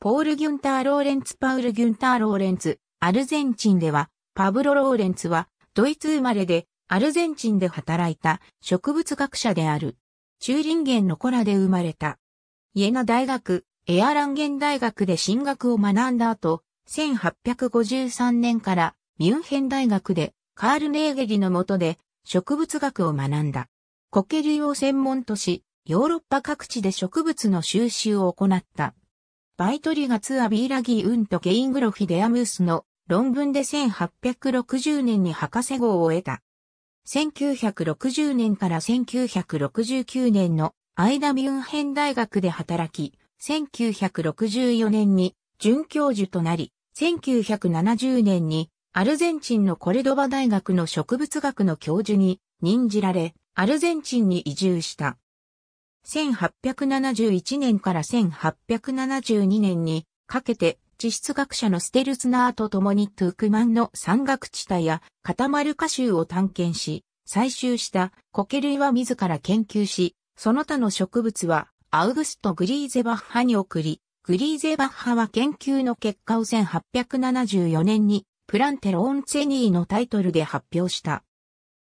ポール・ギュンター・ローレンツ・パウル・ギュンター・ローレンツ、アルゼンチンでは、パブロ・ローレンツは、ドイツ生まれで、アルゼンチンで働いた植物学者である。チューリンゲンのコラで生まれた。イエナ大学、エアランゲン大学で進学を学んだ後、1853年からミュンヘン大学でカール・ネーゲリの下で植物学を学んだ。コケ類を専門とし、ヨーロッパ各地で植物の収集を行った。バイトリガツアビーラギーウントゲイングロフィデアムースの論文で1860年に博士号を得た。1960年から1969年の間ミュンヘン大学で働き、1964年に准教授となり、1970年にアルゼンチンのコレドバ大学の植物学の教授に任じられ、アルゼンチンに移住した。1871年から1872年にかけて地質学者のステルツナーと共にトゥークマンの山岳地帯やカタマルカ州を探検し、採集した苔類は自ら研究し、その他の植物はアウグスト・グリーゼバッハに送り、グリーゼバッハは研究の結果を1874年にプランテローンツェニーのタイトルで発表した。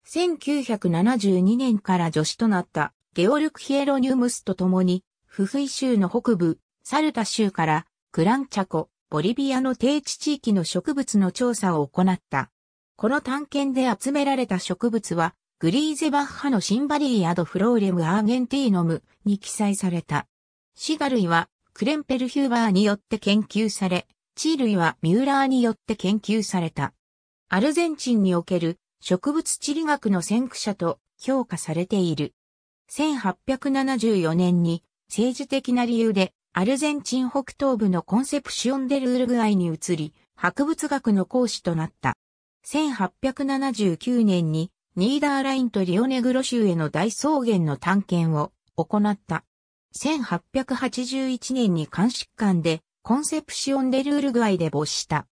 1972年から助手となったゲオルク・ヒエロニュムスと共に、フフイ州の北部、サルタ州から、クランチャコ、ボリビアの低地地域の植物の調査を行った。この探検で集められた植物は、グリーゼバッハのシンバリーアドフローレムアーゲンティーノムに記載された。シガ類はクレンペルヒューバーによって研究され、チー類はミューラーによって研究された。アルゼンチンにおける植物地理学の先駆者と評価されている。1874年に政治的な理由でアルゼンチン北東部のコンセプシオンデルウルグアイに移り、博物学の講師となった。1879年にニーダーラインとリオネグロ州への大草原の探検を行った。1881年に監視官でコンセプシオンデルウルグアイで没した。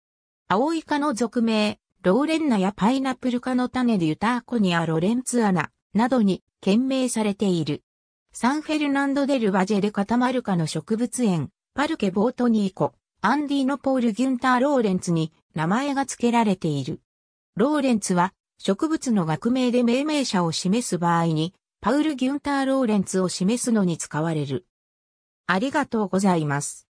アオイ科の俗名、ローレンナやパイナップル科の種でユターコニア・ロレンツアナなどに懸命されている。サンフェルナンド・デル・バジェ・デ・カタマルカの植物園、パルケ・ボートニーコ、アンディのポール・ギュンター・ローレンツに名前が付けられている。ローレンツは植物の学名で命名者を示す場合に、パウル・ギュンター・ローレンツを示すのに使われる。ありがとうございます。